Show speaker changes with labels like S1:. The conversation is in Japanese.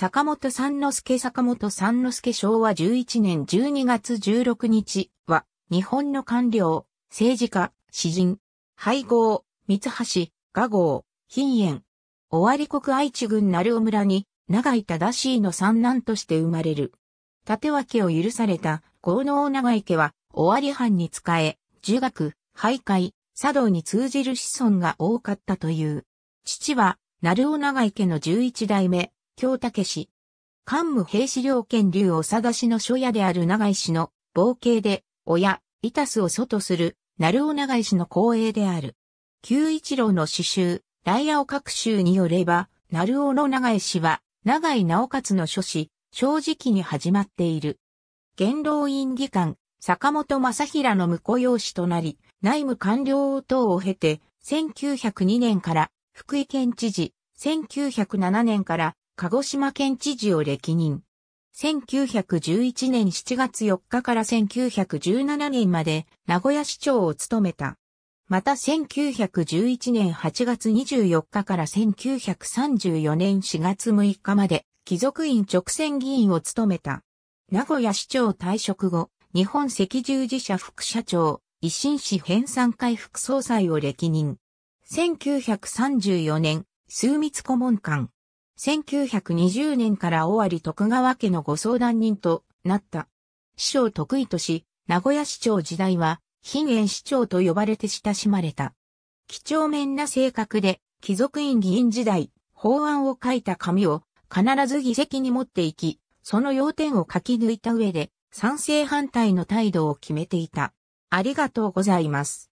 S1: 坂本三之助坂本三之助昭和11年12月16日は、日本の官僚、政治家、詩人、配合、三橋、画号、品縁。尾張国愛知郡鳴尾村に、長井しいの三男として生まれる。分けを許された、豪農長井家は、尾張藩に仕え、儒学、徘徊、茶道に通じる子孫が多かったという。父は、鳴尾長井家の11代目、京武氏。官務兵士領権流お探しの初夜である長井氏の、冒険で、親、イタスを祖とする、鳴尾長井氏の後栄である。九一郎の詩集、ライアオ各州によれば、鳴尾の長井氏は、長井直勝の書士、正直に始まっている。元老院議官、坂本正平の婿養子となり、内務官僚等を経て、1902年から福井県知事、1907年から鹿児島県知事を歴任。1911年7月4日から1917年まで名古屋市長を務めた。また1911年8月24日から1934年4月6日まで貴族院直選議員を務めた。名古屋市長退職後、日本赤十字社副社長、維新市編纂会副総裁を歴任。1934年、枢密顧問官、1920年から尾張徳川家のご相談人となった。師匠得意とし、名古屋市長時代は、品園市長と呼ばれて親しまれた。几帳面な性格で、貴族院議員時代、法案を書いた紙を必ず議席に持っていき、その要点を書き抜いた上で、賛成反対の態度を決めていた。ありがとうございます。